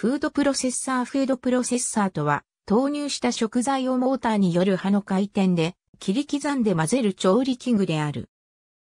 フードプロセッサーフードプロセッサーとは、投入した食材をモーターによる刃の回転で切り刻んで混ぜる調理器具である。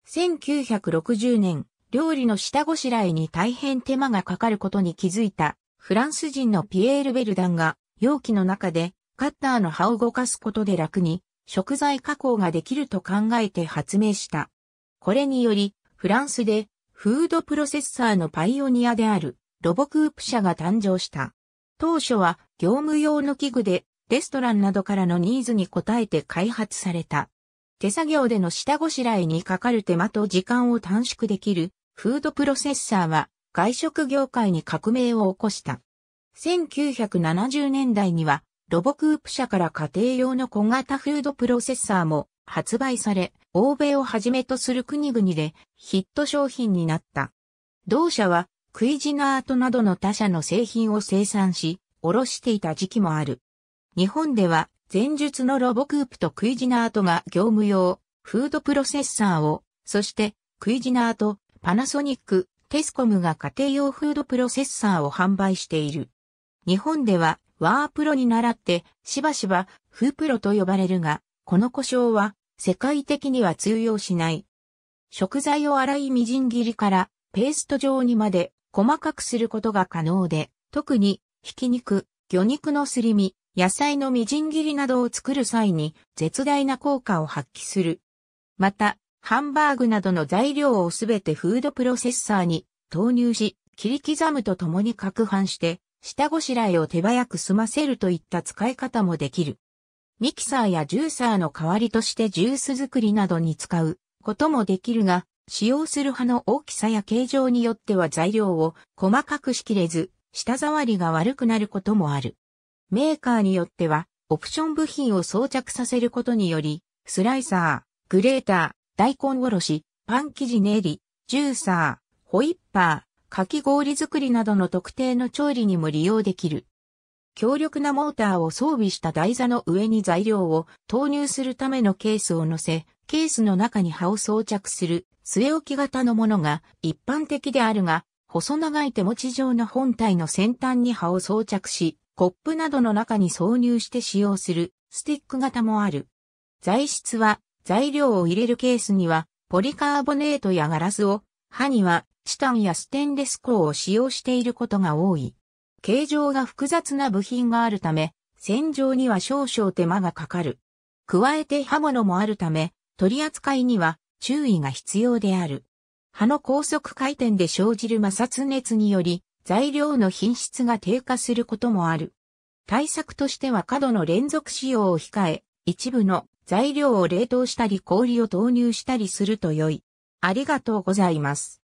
1960年、料理の下ごしらえに大変手間がかかることに気づいたフランス人のピエール・ベルダンが容器の中でカッターの刃を動かすことで楽に食材加工ができると考えて発明した。これによりフランスでフードプロセッサーのパイオニアであるロボクープ社が誕生した。当初は業務用の器具でレストランなどからのニーズに応えて開発された。手作業での下ごしらえにかかる手間と時間を短縮できるフードプロセッサーは外食業界に革命を起こした。1970年代にはロボクープ社から家庭用の小型フードプロセッサーも発売され、欧米をはじめとする国々でヒット商品になった。同社はクイジナートなどの他社の製品を生産し、卸していた時期もある。日本では、前述のロボクープとクイジナートが業務用、フードプロセッサーを、そしてクイジナート、パナソニック、テスコムが家庭用フードプロセッサーを販売している。日本では、ワープロに倣って、しばしば、フープロと呼ばれるが、この故障は、世界的には通用しない。食材を洗いみじん切りから、ペースト状にまで、細かくすることが可能で、特に、ひき肉、魚肉のすり身、野菜のみじん切りなどを作る際に絶大な効果を発揮する。また、ハンバーグなどの材料をすべてフードプロセッサーに投入し、切り刻むとともに攪拌して、下ごしらえを手早く済ませるといった使い方もできる。ミキサーやジューサーの代わりとしてジュース作りなどに使うこともできるが、使用する刃の大きさや形状によっては材料を細かくしきれず、舌触りが悪くなることもある。メーカーによっては、オプション部品を装着させることにより、スライサー、グレーター、大根おろし、パン生地練り、ジューサー、ホイッパー、かき氷作りなどの特定の調理にも利用できる。強力なモーターを装備した台座の上に材料を投入するためのケースを乗せ、ケースの中に葉を装着する据え置き型のものが一般的であるが、細長い手持ち状の本体の先端に葉を装着し、コップなどの中に挿入して使用するスティック型もある。材質は材料を入れるケースにはポリカーボネートやガラスを、刃にはチタンやステンレス鋼を使用していることが多い。形状が複雑な部品があるため、洗浄には少々手間がかかる。加えて刃物もあるため、取り扱いには注意が必要である。刃の高速回転で生じる摩擦熱により、材料の品質が低下することもある。対策としては過度の連続使用を控え、一部の材料を冷凍したり氷を投入したりすると良い。ありがとうございます。